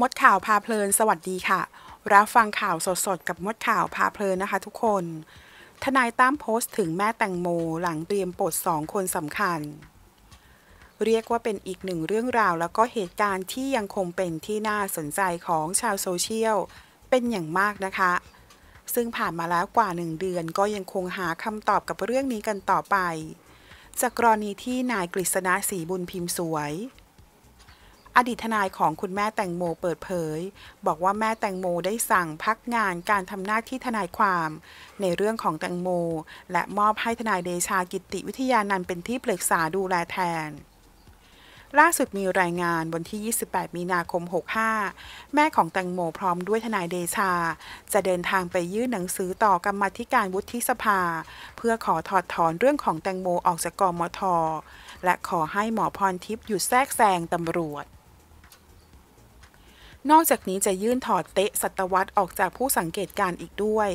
มดข่าวพาเพลินสวัสดีค่ะรับฟังข่าวสดๆกับมดข่าวพาเพลินนะคะทุกคน ทนายตั้มโพสต์ถึงแม่แตงโมหลังเตรียมปลดสองคนสำคัญ เรียกว่าเป็นอีกหนึ่งเรื่องราวแล้วก็เหตุการณ์ที่ยังคงเป็นที่น่าสนใจของชาวโซเชียลเป็นอย่างมากนะคะ ซึ่งผ่านมาแล้วกว่าหนึ่งเดือน ก็ยังคงหาคำตอบกับเรื่องนี้กันต่อไป จากกรณีที่นายกฤษณะสีบุญพิมพ์สวยอดีตทนายของคุณแม่แตงโมเปิดเผย บอกว่าแม่แตงโมได้สั่งพักงานการทำหน้าที่ทนายความ ในเรื่องของแตงโม และมอบให้ทนายเดชากิติวิทยานันเป็นที่ปรึกษาดูแลแทน ล่าสุดมีรายงานวันที่ 28 มีนาคม 65 แม่ของแตงโมพร้อมด้วยทนายเดชา จะเดินทางไปยื่นหนังสือต่อกรรมธิการวุฒิสภา เพื่อขอถอดถอนเรื่องของแตงโมออกจากกมทและขอให้หมอพรทิพย์หยุดแทรกแซงตำรวจนอกจากนี้จะยื่นถอดเตะสัตวัตออกจากผู้สังเกตการอีกด้วย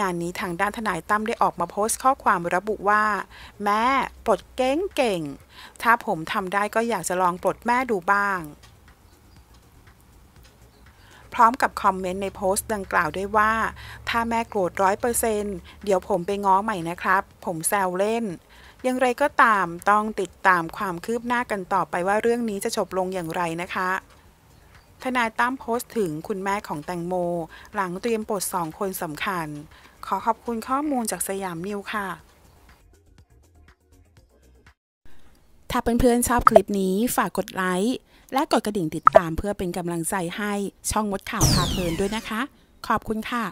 งานนี้ทางด้านทนายตั้มได้ออกมาโพสต์ข้อความระบุว่า แม่ปลดเก่งเก่ง ถ้าผมทำได้ก็อยากจะลองปลดแม่ดูบ้าง พร้อมกับคอมเมนต์ในโพสต์ดังกล่าวด้วยว่า ถ้าแม่โกรธร้อยเปอร์เซนเดี๋ยวผมไปง้อใหม่นะครับ ผมแซวเล่นอย่างไรก็ตามต้องติดตามความคืบหน้ากันต่อไปว่าเรื่องนี้จะจบลงอย่างไรนะคะทนายตั้มโพสต์ถึงคุณแม่ของแตงโมหลังเตรียมปลดสองคนสำคัญ ขอขอบคุณข้อมูลจากสยามนิวค่ะ ถ้าเพื่อนๆชอบคลิปนี้ฝากกดไลค์และกดกระดิ่งติดตามเพื่อเป็นกำลังใจให้ช่องมดข่าวพาเพลินด้วยนะคะ ขอบคุณค่ะ